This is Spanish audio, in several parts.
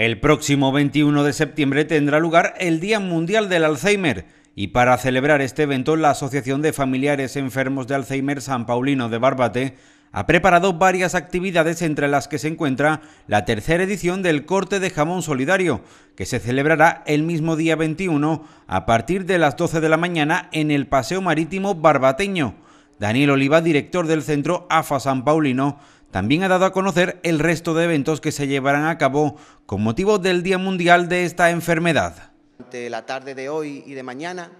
El próximo 21 de septiembre tendrá lugar el Día Mundial del Alzheimer y para celebrar este evento la Asociación de Familiares Enfermos de Alzheimer San Paulino de Barbate ha preparado varias actividades entre las que se encuentra la tercera edición del corte de jamón solidario, que se celebrará el mismo día 21 a partir de las 12 de la mañana en el Paseo Marítimo Barbateño. Daniel Oliva, director del centro AFA San Paulino, también ha dado a conocer el resto de eventos que se llevarán a cabo con motivo del Día Mundial de esta enfermedad. Durante la tarde de hoy y de mañana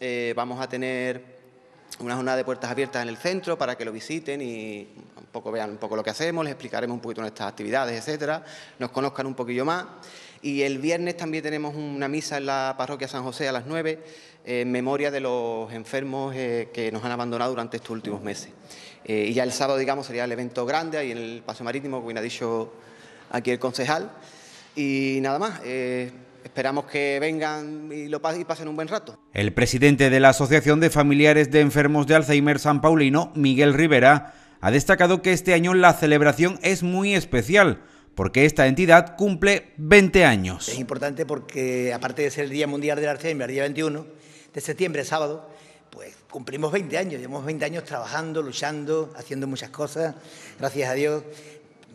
eh, vamos a tener una jornada de puertas abiertas en el centro para que lo visiten y un poco vean un poco lo que hacemos, les explicaremos un poquito nuestras actividades, etcétera, nos conozcan un poquillo más. Y el viernes también tenemos una misa en la parroquia San José a las 9, en memoria de los enfermos eh, que nos han abandonado durante estos últimos meses. Eh, y ya el sábado, digamos, sería el evento grande ahí en el Paseo Marítimo, como bien ha dicho aquí el concejal. Y nada más. Eh, esperamos que vengan y lo y pasen un buen rato. El presidente de la Asociación de Familiares de Enfermos de Alzheimer San Paulino, Miguel Rivera, ha destacado que este año la celebración es muy especial porque esta entidad cumple 20 años. Es importante porque, aparte de ser el Día Mundial del ...el día 21 de septiembre, sábado, pues cumplimos 20 años, llevamos 20 años trabajando, luchando, haciendo muchas cosas, gracias a Dios,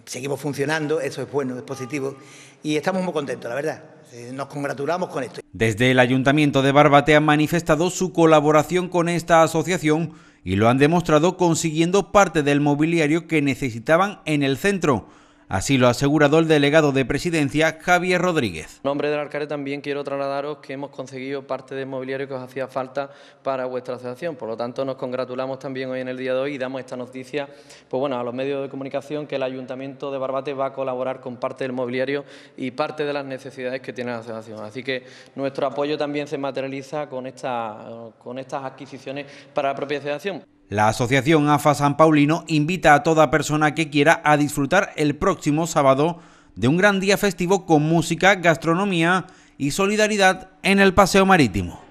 seguimos funcionando, eso es bueno, es positivo, y estamos muy contentos, la verdad, eh, nos congratulamos con esto. Desde el Ayuntamiento de Barbate han manifestado su colaboración con esta asociación y lo han demostrado consiguiendo parte del mobiliario que necesitaban en el centro. Así lo asegurado el delegado de presidencia, Javier Rodríguez. En nombre del alcalde también quiero trasladaros que hemos conseguido parte del mobiliario que os hacía falta para vuestra asociación. Por lo tanto, nos congratulamos también hoy en el día de hoy y damos esta noticia pues bueno, a los medios de comunicación que el Ayuntamiento de Barbate va a colaborar con parte del mobiliario y parte de las necesidades que tiene la asociación. Así que nuestro apoyo también se materializa con, con estas adquisiciones para la propia asociación. La Asociación AFA San Paulino invita a toda persona que quiera a disfrutar el próximo sábado de un gran día festivo con música, gastronomía y solidaridad en el Paseo Marítimo.